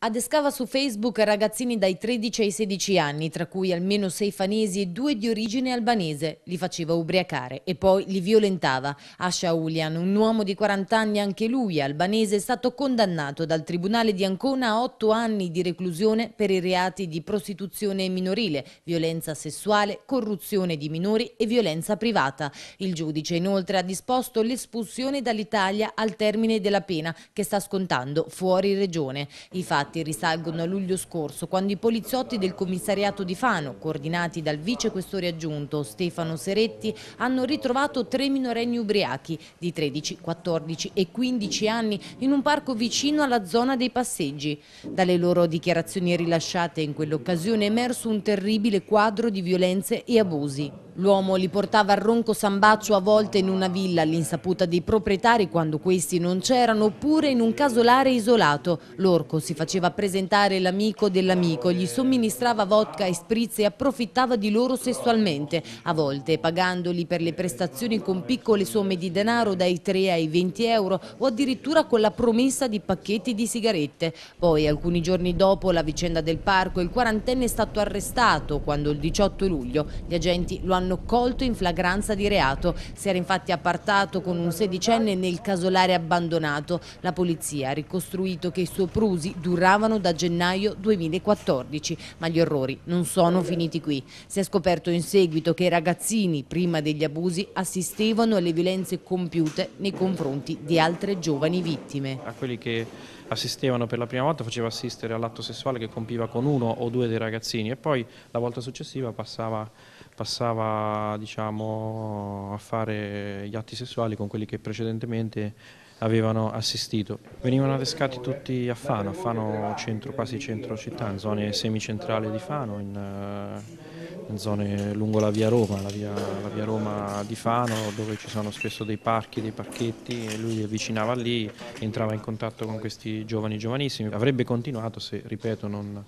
Adescava su Facebook ragazzini dai 13 ai 16 anni, tra cui almeno sei fanesi e due di origine albanese. Li faceva ubriacare e poi li violentava. Asha Ulian, un uomo di 40 anni anche lui, albanese, è stato condannato dal Tribunale di Ancona a 8 anni di reclusione per i reati di prostituzione minorile, violenza sessuale, corruzione di minori e violenza privata. Il giudice inoltre ha disposto l'espulsione dall'Italia al termine della pena che sta scontando fuori regione. I fatti fatti risalgono a luglio scorso, quando i poliziotti del commissariato di Fano, coordinati dal vicequestore aggiunto Stefano Seretti, hanno ritrovato tre minorenni ubriachi di 13, 14 e 15 anni in un parco vicino alla zona dei passeggi. Dalle loro dichiarazioni rilasciate in quell'occasione è emerso un terribile quadro di violenze e abusi. L'uomo li portava al ronco Sambaccio a volte in una villa all'insaputa dei proprietari quando questi non c'erano oppure in un casolare isolato. L'orco si faceva presentare l'amico dell'amico, gli somministrava vodka e spritz e approfittava di loro sessualmente, a volte pagandoli per le prestazioni con piccole somme di denaro dai 3 ai 20 euro o addirittura con la promessa di pacchetti di sigarette. Poi alcuni giorni dopo la vicenda del parco il quarantenne è stato arrestato quando il 18 luglio gli agenti lo hanno l'hanno colto in flagranza di reato. Si era infatti appartato con un sedicenne nel casolare abbandonato. La polizia ha ricostruito che i soprusi duravano da gennaio 2014, ma gli orrori non sono finiti qui. Si è scoperto in seguito che i ragazzini, prima degli abusi, assistevano alle violenze compiute nei confronti di altre giovani vittime. A quelli che assistevano per la prima volta faceva assistere all'atto sessuale che compiva con uno o due dei ragazzini e poi la volta successiva passava passava diciamo, a fare gli atti sessuali con quelli che precedentemente avevano assistito. Venivano adescati tutti a Fano, a Fano centro, quasi centro città, in zone semicentrali di Fano, in, eh, in zone lungo la via Roma, la via, la via, Roma di Fano, dove ci sono spesso dei parchi, dei parchetti, e lui avvicinava lì, entrava in contatto con questi giovani giovanissimi. Avrebbe continuato se, ripeto, non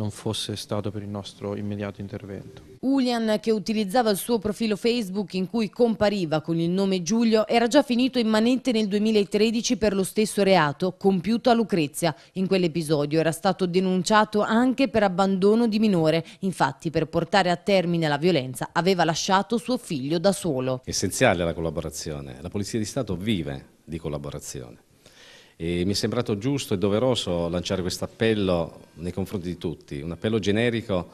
non fosse stato per il nostro immediato intervento. Ulian, che utilizzava il suo profilo Facebook in cui compariva con il nome Giulio, era già finito in manette nel 2013 per lo stesso reato compiuto a Lucrezia. In quell'episodio era stato denunciato anche per abbandono di minore. Infatti, per portare a termine la violenza, aveva lasciato suo figlio da solo. Essenziale la collaborazione. La Polizia di Stato vive di collaborazione. E mi è sembrato giusto e doveroso lanciare questo appello nei confronti di tutti, un appello generico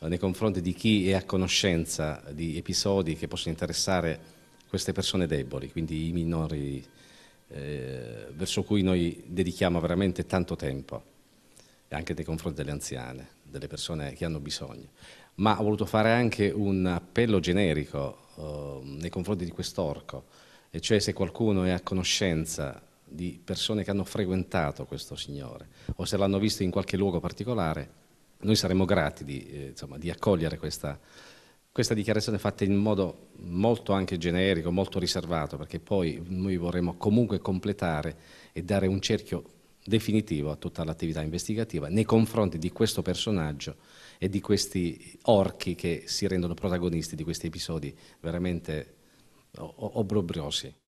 eh, nei confronti di chi è a conoscenza di episodi che possono interessare queste persone deboli, quindi i minori eh, verso cui noi dedichiamo veramente tanto tempo, e anche nei confronti delle anziane, delle persone che hanno bisogno. Ma ho voluto fare anche un appello generico eh, nei confronti di quest'orco, e cioè se qualcuno è a conoscenza di persone che hanno frequentato questo Signore o se l'hanno visto in qualche luogo particolare, noi saremmo grati di, eh, insomma, di accogliere questa, questa, dichiarazione fatta in modo molto anche generico, molto riservato, perché poi noi vorremmo comunque completare e dare un cerchio definitivo a tutta l'attività investigativa nei confronti di questo personaggio e di questi orchi che si rendono protagonisti di questi episodi veramente obbrobriosi.